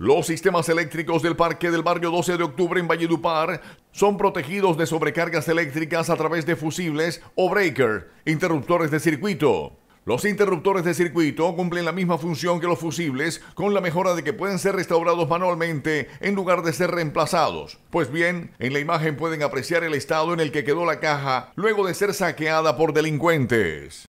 Los sistemas eléctricos del parque del barrio 12 de octubre en Valledupar son protegidos de sobrecargas eléctricas a través de fusibles o breaker, interruptores de circuito. Los interruptores de circuito cumplen la misma función que los fusibles, con la mejora de que pueden ser restaurados manualmente en lugar de ser reemplazados. Pues bien, en la imagen pueden apreciar el estado en el que quedó la caja luego de ser saqueada por delincuentes.